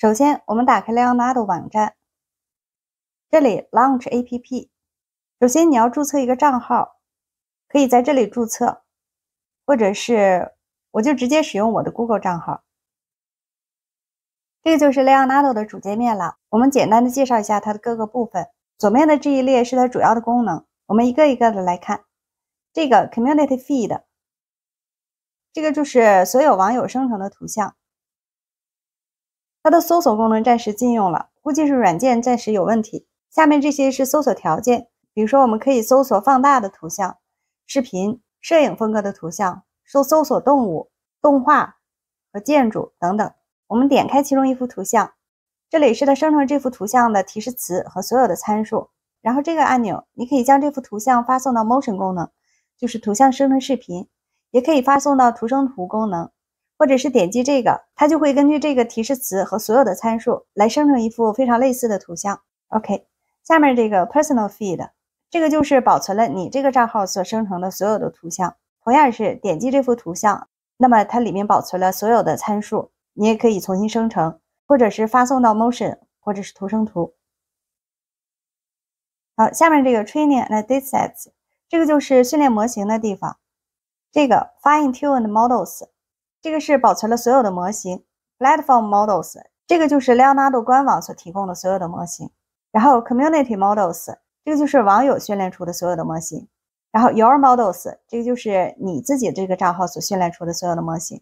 首先，我们打开 Leonardo 网站，这里 Launch App。首先，你要注册一个账号，可以在这里注册，或者是我就直接使用我的 Google 账号。这个就是 Leonardo 的主界面了。我们简单的介绍一下它的各个部分。左面的这一列是它主要的功能，我们一个一个的来看。这个 Community Feed，这个就是所有网友生成的图像。它的搜索功能暂时禁用了，估计是软件暂时有问题。下面这些是搜索条件，比如说我们可以搜索放大的图像、视频、摄影风格的图像，搜搜索动物、动画和建筑等等。我们点开其中一幅图像，这里是它生成这幅图像的提示词和所有的参数。然后这个按钮，你可以将这幅图像发送到 Motion 功能，就是图像生成视频，也可以发送到图生图功能。或者是点击这个，它就会根据这个提示词和所有的参数来生成一幅非常类似的图像。OK，下面这个 Personal Feed，这个就是保存了你这个账号所生成的所有的图像。同样是点击这幅图像，那么它里面保存了所有的参数，你也可以重新生成，或者是发送到 Motion，或者是图生图。好，下面这个 Training and Datasets，这个就是训练模型的地方。这个 Fine-tuned Models。这个是保存了所有的模型，platform models，这个就是 Leonardo 官网所提供的所有的模型。然后 community models，这个就是网友训练出的所有的模型。然后 your models，这个就是你自己这个账号所训练出的所有的模型。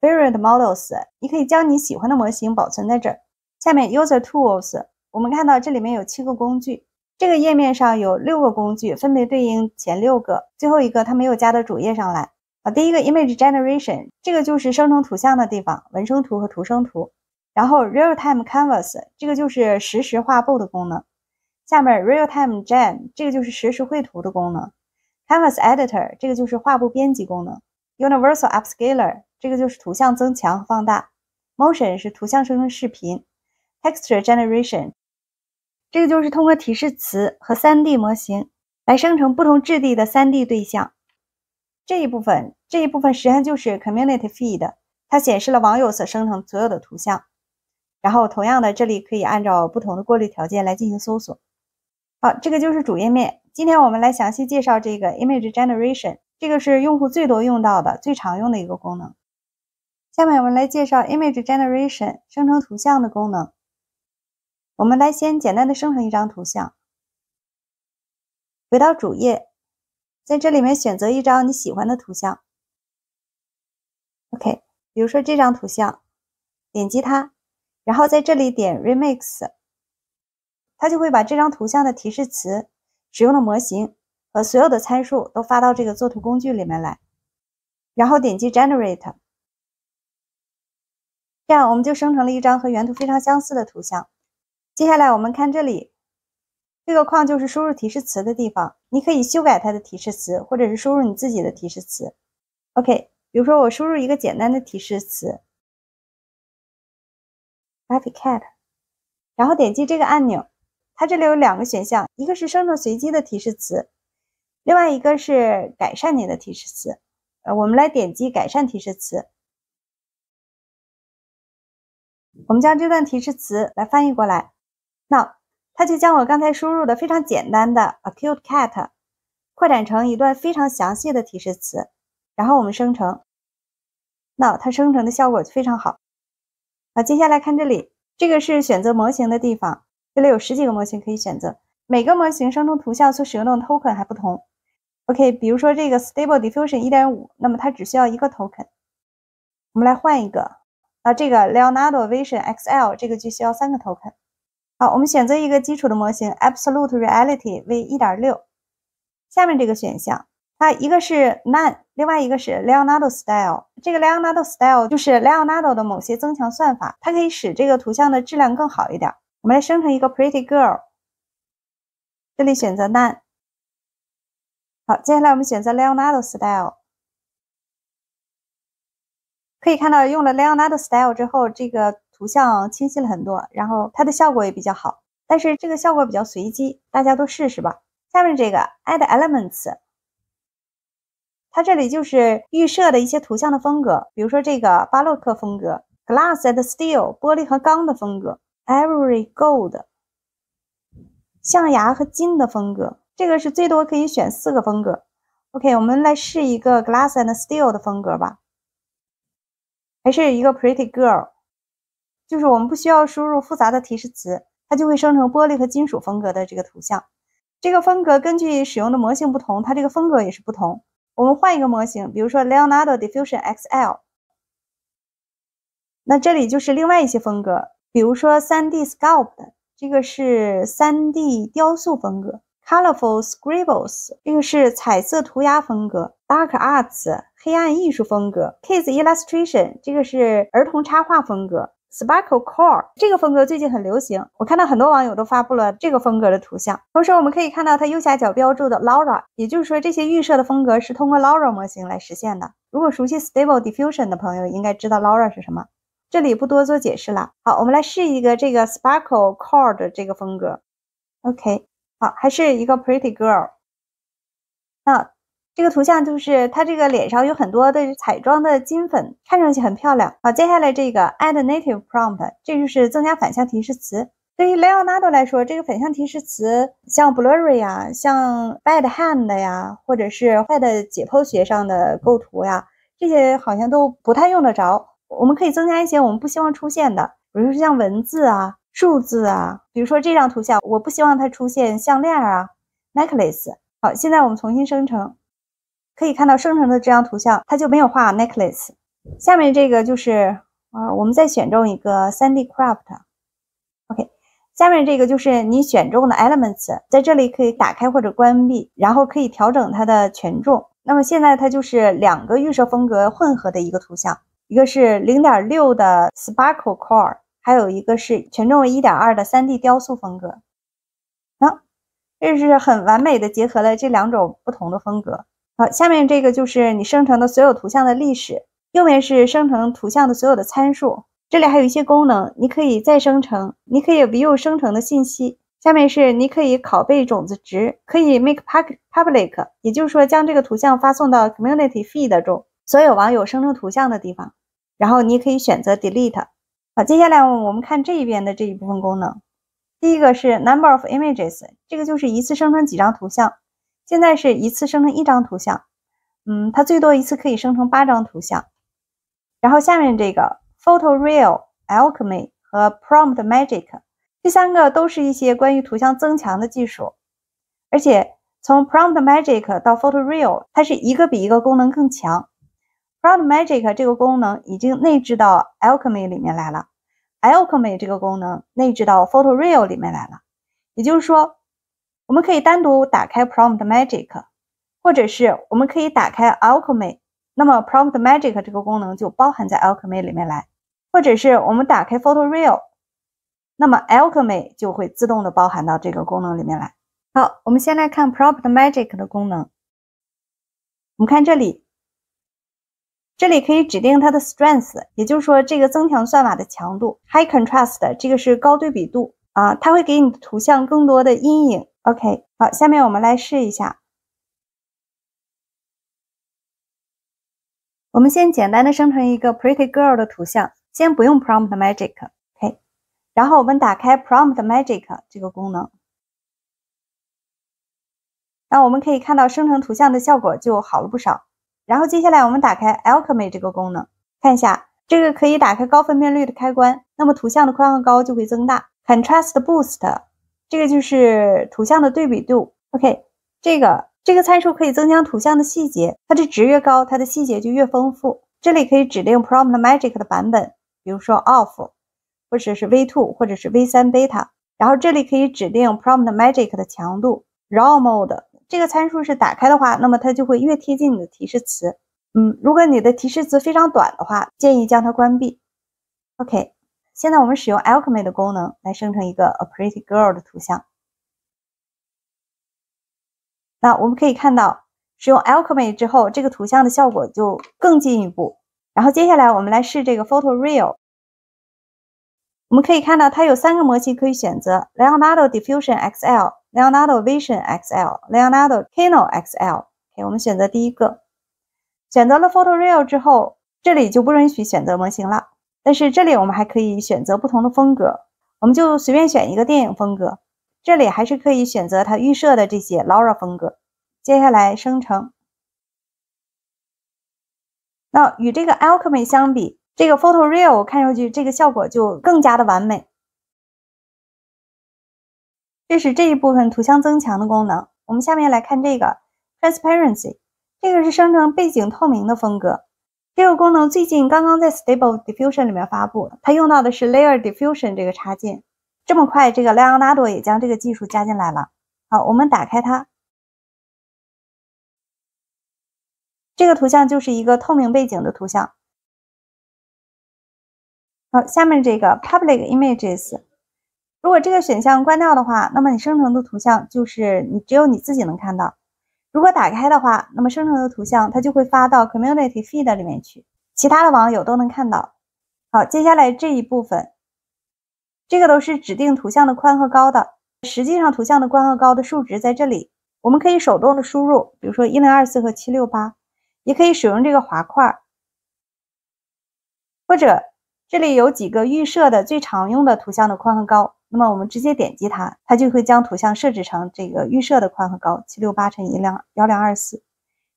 favorite models，你可以将你喜欢的模型保存在这儿。下面 user tools，我们看到这里面有七个工具。这个页面上有六个工具，分别对应前六个，最后一个它没有加到主页上来。啊，第一个 image generation，这个就是生成图像的地方，文生图和图生图。然后 real time canvas，这个就是实时画布的功能。下面 real time gen，这个就是实时绘图的功能。Canvas editor，这个就是画布编辑功能。Universal upscaler，这个就是图像增强放大。Motion 是图像生成视频。Texture generation，这个就是通过提示词和 3D 模型来生成不同质地的 3D 对象。这一部分，这一部分实际上就是 community feed，它显示了网友所生成所有的图像。然后，同样的，这里可以按照不同的过滤条件来进行搜索。好，这个就是主页面。今天我们来详细介绍这个 image generation，这个是用户最多用到的、最常用的一个功能。下面我们来介绍 image generation 生成图像的功能。我们来先简单的生成一张图像。回到主页。在这里面选择一张你喜欢的图像，OK，比如说这张图像，点击它，然后在这里点 Remix，它就会把这张图像的提示词、使用的模型和所有的参数都发到这个作图工具里面来，然后点击 Generate，这样我们就生成了一张和原图非常相似的图像。接下来我们看这里。这个框就是输入提示词的地方，你可以修改它的提示词，或者是输入你自己的提示词。OK，比如说我输入一个简单的提示词 “happy cat”，然后点击这个按钮，它这里有两个选项，一个是生成随机的提示词，另外一个是改善你的提示词。呃，我们来点击改善提示词，我们将这段提示词来翻译过来，那。它就将我刚才输入的非常简单的 "a cute cat" 扩展成一段非常详细的提示词，然后我们生成。那它生成的效果非常好。好，接下来看这里，这个是选择模型的地方，这里有十几个模型可以选择，每个模型生成图像所使用的 token 还不同。OK，比如说这个 Stable Diffusion 1.5，那么它只需要一个 token。我们来换一个，啊，这个 Leonardo Vision XL 这个就需要三个 token。好，我们选择一个基础的模型，Absolute Reality v 1.6，下面这个选项，它一个是 None，另外一个是 Leonardo Style。这个 Leonardo Style 就是 Leonardo 的某些增强算法，它可以使这个图像的质量更好一点。我们来生成一个 Pretty Girl，这里选择 None。好，接下来我们选择 Leonardo Style，可以看到用了 Leonardo Style 之后，这个。图像清晰了很多，然后它的效果也比较好，但是这个效果比较随机，大家都试试吧。下面这个 Add Elements，它这里就是预设的一些图像的风格，比如说这个巴洛克风格，Glass and Steel（ 玻璃和钢的风格 ），Every Gold（ 象牙和金的风格）。这个是最多可以选四个风格。OK，我们来试一个 Glass and Steel 的风格吧，还是一个 Pretty Girl。就是我们不需要输入复杂的提示词，它就会生成玻璃和金属风格的这个图像。这个风格根据使用的模型不同，它这个风格也是不同。我们换一个模型，比如说 Leonardo Diffusion XL，那这里就是另外一些风格，比如说 3D Sculpt，这个是 3D 雕塑风格；Colorful Scribbles，这个是彩色涂鸦风格；Dark Arts 黑暗艺术风格；Kids Illustration，这个是儿童插画风格。Sparkle Core 这个风格最近很流行，我看到很多网友都发布了这个风格的图像。同时，我们可以看到它右下角标注的 Laura，也就是说这些预设的风格是通过 Laura 模型来实现的。如果熟悉 Stable Diffusion 的朋友，应该知道 Laura 是什么，这里不多做解释了。好，我们来试一个这个 Sparkle Core 的这个风格。OK，好，还是一个 Pretty Girl。那。这个图像就是它，这个脸上有很多的彩妆的金粉，看上去很漂亮。好，接下来这个 add native prompt，这就是增加反向提示词。对于 Leonardo 来说，这个反向提示词像 blurry 啊，像 bad hand 呀，或者是坏的解剖学上的构图呀，这些好像都不太用得着。我们可以增加一些我们不希望出现的，比如说像文字啊、数字啊。比如说这张图像，我不希望它出现项链啊，necklace。好，现在我们重新生成。可以看到生成的这张图像，它就没有画 necklace。下面这个就是啊，我们再选中一个 3D craft。OK，下面这个就是你选中的 elements，在这里可以打开或者关闭，然后可以调整它的权重。那么现在它就是两个预设风格混合的一个图像，一个是0.6的 Sparkle Core，还有一个是权重为1.2的 3D 雕塑风格。啊，这是很完美的结合了这两种不同的风格。好，下面这个就是你生成的所有图像的历史，右面是生成图像的所有的参数。这里还有一些功能，你可以再生成，你可以 view 生成的信息。下面是你可以拷贝种子值，可以 make public，也就是说将这个图像发送到 community feed 中，所有网友生成图像的地方。然后你可以选择 delete。好，接下来我们看这一边的这一部分功能。第一个是 number of images，这个就是一次生成几张图像。现在是一次生成一张图像，嗯，它最多一次可以生成八张图像。然后下面这个 PhotoReal、Alchemy 和 Prompt Magic，这三个都是一些关于图像增强的技术。而且从 Prompt Magic 到 PhotoReal，它是一个比一个功能更强。Prompt Magic 这个功能已经内置到 Alchemy 里面来了，Alchemy 这个功能内置到 PhotoReal 里面来了，也就是说。我们可以单独打开 Prompt Magic，或者是我们可以打开 Alchemy，那么 Prompt Magic 这个功能就包含在 Alchemy 里面来；或者是我们打开 Photo Real，那么 Alchemy 就会自动的包含到这个功能里面来。好，我们先来看 Prompt Magic 的功能。我们看这里，这里可以指定它的 Strength，也就是说这个增强算法的强度。High Contrast 这个是高对比度啊，它会给你图像更多的阴影。OK，好，下面我们来试一下。我们先简单的生成一个 Pretty Girl 的图像，先不用 Prompt Magic。OK，然后我们打开 Prompt Magic 这个功能，那我们可以看到生成图像的效果就好了不少。然后接下来我们打开 Alchemy 这个功能，看一下，这个可以打开高分辨率的开关，那么图像的宽和高就会增大。Contrast Boost。这个就是图像的对比度，OK，这个这个参数可以增强图像的细节，它的值越高，它的细节就越丰富。这里可以指定 Promt p Magic 的版本，比如说 Off，或者是 V2，或者是 V3 Beta。然后这里可以指定 Promt p Magic 的强度，Raw Mode。这个参数是打开的话，那么它就会越贴近你的提示词。嗯，如果你的提示词非常短的话，建议将它关闭。OK。现在我们使用 Alchemy 的功能来生成一个 "A Pretty Girl" 的图像。那我们可以看到，使用 Alchemy 之后，这个图像的效果就更进一步。然后接下来我们来试这个 Photo Real。我们可以看到，它有三个模型可以选择：Leonardo Diffusion XL、Leonardo Vision XL、Leonardo Kino XL。OK，我们选择第一个。选择了 Photo Real 之后，这里就不允许选择模型了。但是这里我们还可以选择不同的风格，我们就随便选一个电影风格。这里还是可以选择它预设的这些 Laura 风格。接下来生成，那与这个 Alchemy 相比，这个 PhotoReal 看上去这个效果就更加的完美。这是这一部分图像增强的功能。我们下面来看这个 Transparency，这个是生成背景透明的风格。这个功能最近刚刚在 Stable Diffusion 里面发布，它用到的是 Layer Diffusion 这个插件。这么快，这个 Leonardo 也将这个技术加进来了。好，我们打开它，这个图像就是一个透明背景的图像。好，下面这个 Public Images，如果这个选项关掉的话，那么你生成的图像就是你只有你自己能看到。如果打开的话，那么生成的图像它就会发到 community feed 里面去，其他的网友都能看到。好，接下来这一部分，这个都是指定图像的宽和高的，实际上图像的宽和高的数值在这里，我们可以手动的输入，比如说一零二四和七六八，也可以使用这个滑块，或者这里有几个预设的最常用的图像的宽和高。那么我们直接点击它，它就会将图像设置成这个预设的宽和高七六八乘一两幺零二四。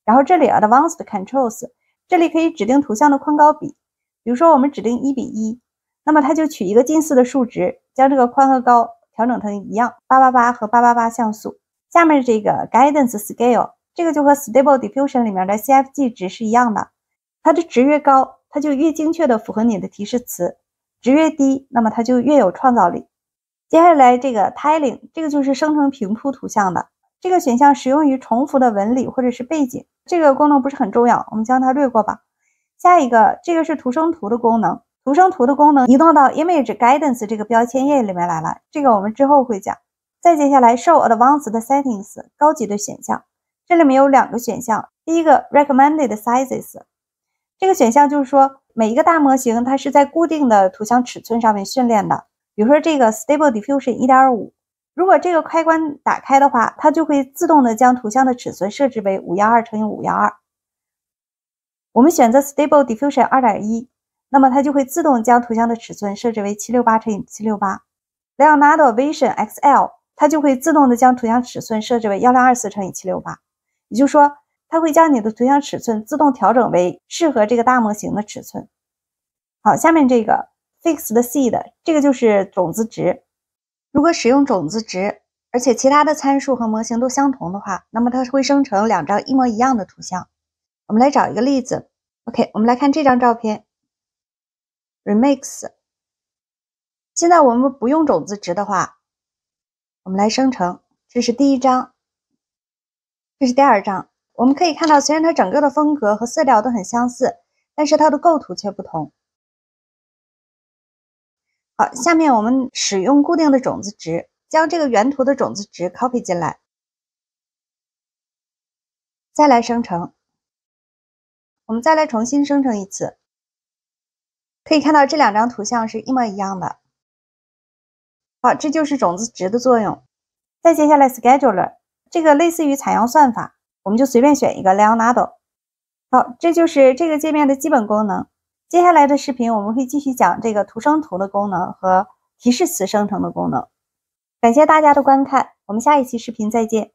然后这里 Advanced Controls，这里可以指定图像的宽高比。比如说我们指定一比一，那么它就取一个近似的数值，将这个宽和高调整成一样八八八和八八八像素。下面这个 Guidance Scale，这个就和 Stable Diffusion 里面的 CFG 值是一样的。它的值越高，它就越精确的符合你的提示词；值越低，那么它就越有创造力。接下来这个 tiling，这个就是生成平铺图像的这个选项，适用于重复的纹理或者是背景。这个功能不是很重要，我们将它略过吧。下一个，这个是图生图的功能。图生图的功能移动到 Image Guidance 这个标签页里面来了。这个我们之后会讲。再接下来，Show Advanced Settings 高级的选项，这里面有两个选项。第一个 Recommended Sizes，这个选项就是说每一个大模型它是在固定的图像尺寸上面训练的。比如说这个 Stable Diffusion 一点五，如果这个开关打开的话，它就会自动的将图像的尺寸设置为五幺二乘以五幺二。我们选择 Stable Diffusion 二点一，那么它就会自动将图像的尺寸设置为七六八乘以七六八。Leonardo Vision XL，它就会自动的将图像尺寸设置为幺零二四乘以七六八。也就是说，它会将你的图像尺寸自动调整为适合这个大模型的尺寸。好，下面这个。Fix d seed，这个就是种子值。如果使用种子值，而且其他的参数和模型都相同的话，那么它会生成两张一模一样的图像。我们来找一个例子。OK，我们来看这张照片。Remix。现在我们不用种子值的话，我们来生成。这是第一张，这是第二张。我们可以看到，虽然它整个的风格和色调都很相似，但是它的构图却不同。好，下面我们使用固定的种子值，将这个原图的种子值 copy 进来，再来生成。我们再来重新生成一次，可以看到这两张图像是一模一样的。好，这就是种子值的作用。再接下来，scheduler 这个类似于采样算法，我们就随便选一个 Leonardo。好，这就是这个界面的基本功能。接下来的视频我们会继续讲这个图生图的功能和提示词生成的功能。感谢大家的观看，我们下一期视频再见。